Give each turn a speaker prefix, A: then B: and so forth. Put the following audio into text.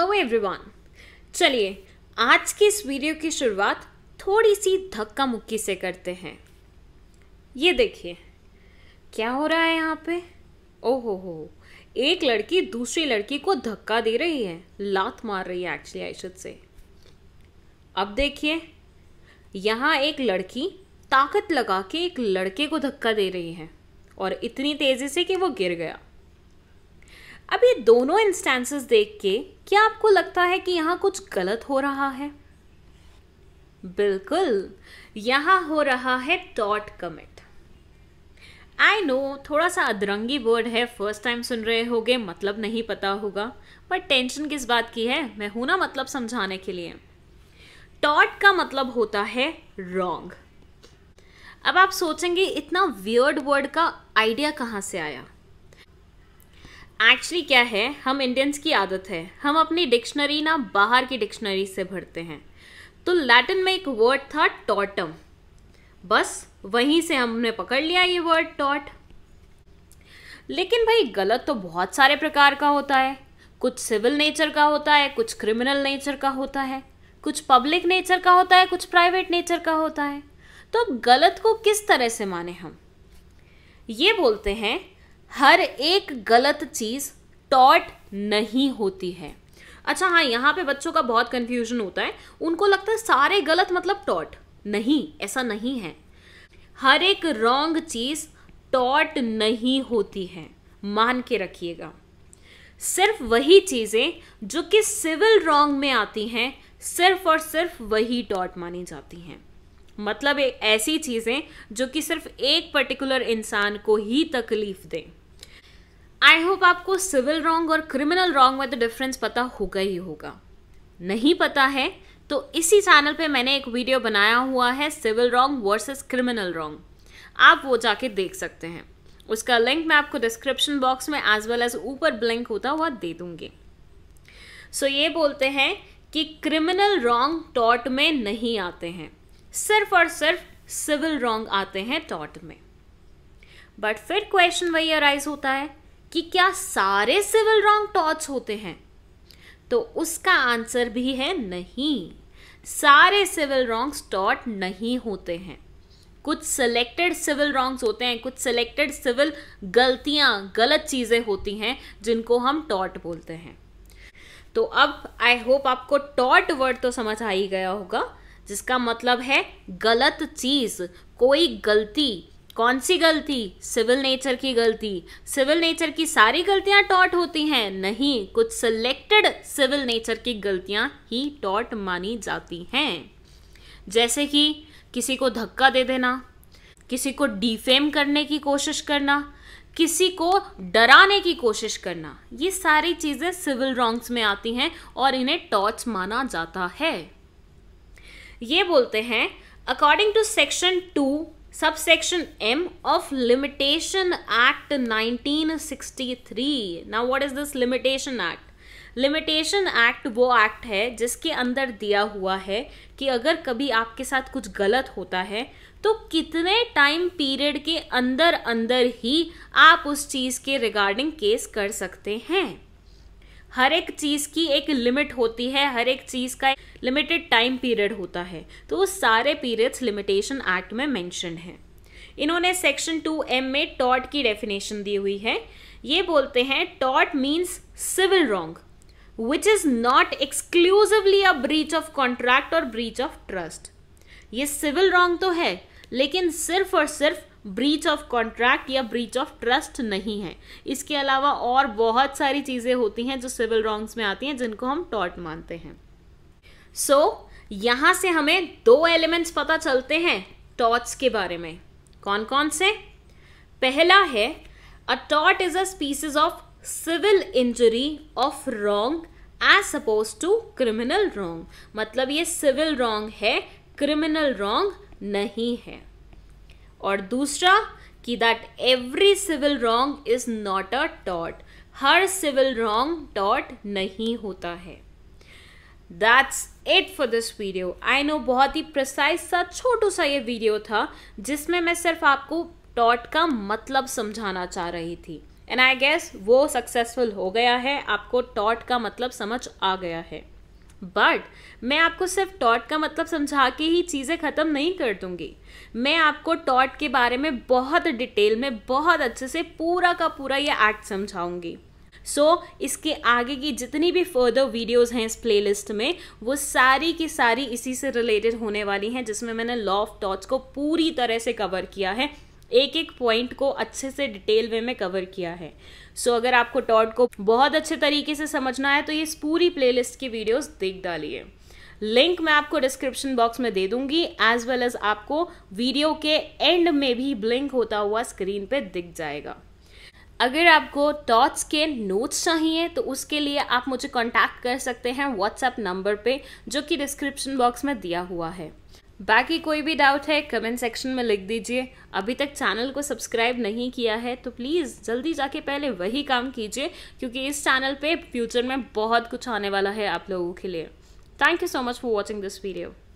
A: hello everyone चलिए आज की इस वीडियो की शुरुआत थोड़ी सी धक्का मुक्की से करते हैं ये देखिए क्या हो रहा है यहाँ पे ओहो हो एक लड़की दूसरी लड़की को धक्का दे रही है लात मार रही है एक्चुअली आयशत से अब देखिए यहाँ एक लड़की ताकत लगा के एक लड़के को धक्का दे रही है और इतनी तेज़ी से कि वो गिर गया अब ये दोनों इंस्टेंसेस देख के क्या आपको लगता है कि यहाँ कुछ गलत हो रहा है बिल्कुल यहाँ हो रहा है डॉट कमिट आई नो थोड़ा सा अदरंगी वर्ड है फर्स्ट टाइम सुन रहे होगे मतलब नहीं पता होगा बट टेंशन किस बात की है मैं हूं ना मतलब समझाने के लिए टॉट का मतलब होता है रॉन्ग अब आप सोचेंगे इतना वियर्ड वर्ड का आइडिया कहाँ से आया एक्चुअली क्या है हम इंडियंस की आदत है हम अपनी डिक्शनरी ना बाहर की डिक्शनरी से भरते हैं तो लैटिन में एक वर्ड था टॉटम बस वहीं से हमने पकड़ लिया ये वर्ड टॉट लेकिन भाई गलत तो बहुत सारे प्रकार का होता है कुछ सिविल नेचर का होता है कुछ क्रिमिनल नेचर का होता है कुछ पब्लिक नेचर का होता है कुछ प्राइवेट नेचर का होता है तो गलत को किस तरह से माने हम ये बोलते हैं हर एक गलत चीज़ टॉट नहीं होती है अच्छा हाँ यहाँ पे बच्चों का बहुत कन्फ्यूजन होता है उनको लगता है सारे गलत मतलब टॉट नहीं ऐसा नहीं है हर एक रॉन्ग चीज़ टॉट नहीं होती है मान के रखिएगा सिर्फ वही चीज़ें जो कि सिविल रॉन्ग में आती हैं सिर्फ और सिर्फ वही टॉट मानी जाती हैं मतलब ऐसी चीज़ें जो कि सिर्फ एक पर्टिकुलर इंसान को ही तकलीफ दें आई होप आपको सिविल रॉन्ग और क्रिमिनल रॉन्ग में तो डिफरेंस पता होगा ही होगा नहीं पता है तो इसी चैनल पे मैंने एक वीडियो बनाया हुआ है civil wrong versus criminal wrong आप वो जाके देख सकते हैं उसका लिंक मैं आपको डिस्क्रिप्शन बॉक्स में एज वेल एज ऊपर ब्लिंक होता हुआ दे दूंगी सो so, ये बोलते हैं कि क्रिमिनल रॉन्ग टॉट में नहीं आते हैं सिर्फ और सिर्फ सिविल रॉन्ग आते हैं टॉट में बट फिर क्वेश्चन वही अराइज होता है कि क्या सारे सिविल रॉन्ग टॉट्स होते हैं तो उसका आंसर भी है नहीं सारे सिविल रॉन्ग्स टॉट नहीं होते हैं कुछ सिलेक्टेड सिविल रॉन्ग्स होते हैं कुछ सिलेक्टेड सिविल गलतियां गलत चीज़ें होती हैं जिनको हम टॉट बोलते हैं तो अब आई होप आपको टॉट वर्ड तो समझ आ ही गया होगा जिसका मतलब है गलत चीज़ कोई गलती कौन सी गलती सिविल नेचर की गलती सिविल नेचर की सारी गलतियां टॉट होती हैं नहीं कुछ सिलेक्टेड सिविल नेचर की गलतियां ही टॉट मानी जाती हैं जैसे कि किसी को धक्का दे देना किसी को डिफेम करने की कोशिश करना किसी को डराने की कोशिश करना ये सारी चीज़ें सिविल रॉन्ग्स में आती हैं और इन्हें टॉच माना जाता है ये बोलते हैं according to section two subsection m of limitation act 1963 now what is this limitation act limitation act वो एक्ट है जिसके अंदर दिया हुआ है कि अगर कभी आपके साथ कुछ गलत होता है तो कितने टाइम पीरियड के अंदर अंदर ही आप उस चीज़ के रिगार्डिंग केस कर सकते हैं हर एक चीज़ की एक लिमिट होती है हर एक चीज़ का लिमिटेड टाइम पीरियड होता है तो वो सारे पीरियड्स लिमिटेशन एक्ट में मेंशन है इन्होंने सेक्शन टू एम में टॉट की डेफिनेशन दी हुई है ये बोलते हैं टॉट means civil wrong which is not exclusively a breach of contract और ब्रीच ऑफ ट्रस्ट ये सिविल रॉन्ग तो है लेकिन सिर्फ और सिर्फ ब्रीच ऑफ कॉन्ट्रैक्ट या ब्रीच ऑफ ट्रस्ट नहीं है इसके अलावा और बहुत सारी चीज़ें होती हैं जो सिविल रॉन्ग्स में आती हैं जिनको हम टॉट मानते हैं सो so, यहाँ से हमें दो एलिमेंट्स पता चलते हैं टॉट्स के बारे में कौन कौन से पहला है अ टॉट is a species of civil injury of wrong as suppose to criminal wrong मतलब ये सिविल रॉन्ग है क्रिमिनल रॉन्ग नहीं है और दूसरा कि that every civil wrong is not a टॉट हर सिविल रॉन्ग टॉट नहीं होता है that's it for this video I know बहुत ही प्रिसाइज सा छोटू सा ये वीडियो था जिसमें मैं सिर्फ आपको टॉट का मतलब समझाना चाह रही थी एंड आई गेस वो सक्सेसफुल हो गया है आपको टॉट का मतलब समझ आ गया है बट मैं आपको सिर्फ टॉट का मतलब समझा के ही चीज़ें ख़त्म नहीं कर दूंगी मैं आपको टॉट के बारे में बहुत डिटेल में बहुत अच्छे से पूरा का पूरा ये एक्ट समझाऊंगी सो so, इसके आगे की जितनी भी फर्दर वीडियोस हैं इस प्लेलिस्ट में वो सारी की सारी इसी से रिलेटेड होने वाली हैं जिसमें मैंने लॉ ऑफ टॉट्स को पूरी तरह से कवर किया है एक एक पॉइंट को अच्छे से डिटेल वे में कवर किया है सो so, अगर आपको टॉट को बहुत अच्छे तरीके से समझना है तो ये पूरी प्लेलिस्ट की वीडियोस देख डालिए लिंक मैं आपको डिस्क्रिप्शन बॉक्स में दे दूंगी एज वेल एज आपको वीडियो के एंड में भी ब्लिंक होता हुआ स्क्रीन पे दिख जाएगा अगर आपको टॉट्स के नोट्स चाहिए तो उसके लिए आप मुझे कांटेक्ट कर सकते हैं व्हाट्सएप नंबर पे जो कि डिस्क्रिप्शन बॉक्स में दिया हुआ है बाकी कोई भी डाउट है कमेंट सेक्शन में लिख दीजिए अभी तक चैनल को सब्सक्राइब नहीं किया है तो प्लीज़ जल्दी जाके पहले वही काम कीजिए क्योंकि इस चैनल पे फ्यूचर में बहुत कुछ आने वाला है आप लोगों के लिए thank you so much for watching this video